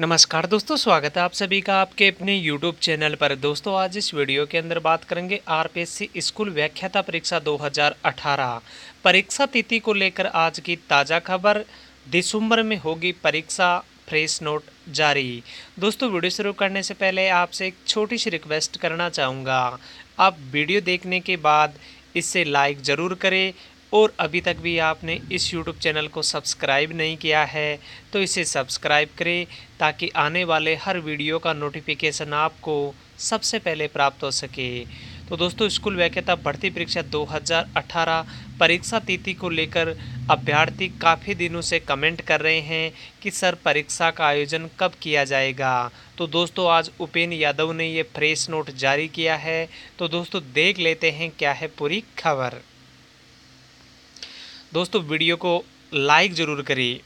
नमस्कार दोस्तों स्वागत है आप सभी का आपके अपने YouTube चैनल पर दोस्तों आज इस वीडियो के अंदर बात करेंगे आर स्कूल व्याख्याता परीक्षा 2018 परीक्षा तिथि को लेकर आज की ताज़ा खबर दिसंबर में होगी परीक्षा फ्रेश नोट जारी दोस्तों वीडियो शुरू करने से पहले आपसे एक छोटी सी रिक्वेस्ट करना चाहूँगा आप वीडियो देखने के बाद इससे लाइक ज़रूर करें और अभी तक भी आपने इस यूट्यूब चैनल को सब्सक्राइब नहीं किया है तो इसे सब्सक्राइब करें ताकि आने वाले हर वीडियो का नोटिफिकेशन आपको सबसे पहले प्राप्त हो सके तो दोस्तों स्कूल वैकेता भर्ती परीक्षा 2018 परीक्षा तिथि को लेकर अभ्यर्थी काफ़ी दिनों से कमेंट कर रहे हैं कि सर परीक्षा का आयोजन कब किया जाएगा तो दोस्तों आज उपेन यादव ने ये फ्रेश नोट जारी किया है तो दोस्तों देख लेते हैं क्या है पूरी खबर दोस्तों वीडियो को लाइक ज़रूर करिए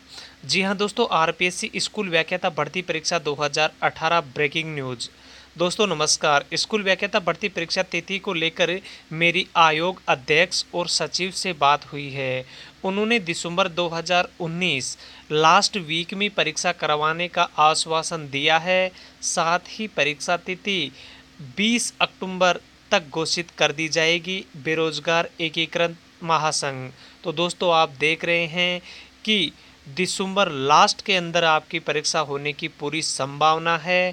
जी हाँ दोस्तों आरपीएससी स्कूल व्याख्याता भर्ती परीक्षा 2018 ब्रेकिंग न्यूज़ दोस्तों नमस्कार स्कूल व्याख्याता भर्ती परीक्षा तिथि को लेकर मेरी आयोग अध्यक्ष और सचिव से बात हुई है उन्होंने दिसंबर 2019 लास्ट वीक में परीक्षा करवाने का आश्वासन दिया है साथ ही परीक्षा तिथि 20 अक्टूबर तक घोषित कर दी जाएगी बेरोजगार एकीकरण महासंघ तो दोस्तों आप देख रहे हैं कि दिसंबर लास्ट के अंदर आपकी परीक्षा होने की पूरी संभावना है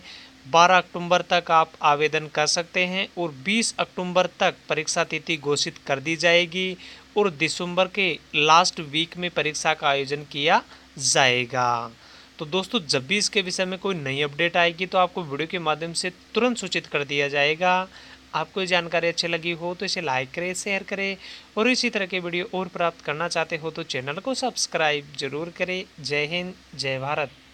12 अक्टूबर तक आप आवेदन कर सकते हैं और 20 अक्टूबर तक परीक्षा तिथि घोषित कर दी जाएगी और दिसंबर के लास्ट वीक में परीक्षा का आयोजन किया जाएगा तो दोस्तों जब भी इसके विषय में कोई नई अपडेट आएगी तो आपको वीडियो के माध्यम से तुरंत सूचित कर दिया जाएगा आपको जानकारी अच्छी लगी हो तो इसे लाइक करें शेयर करें और इसी तरह के वीडियो और प्राप्त करना चाहते हो तो चैनल को सब्सक्राइब जरूर करें जय हिंद जय भारत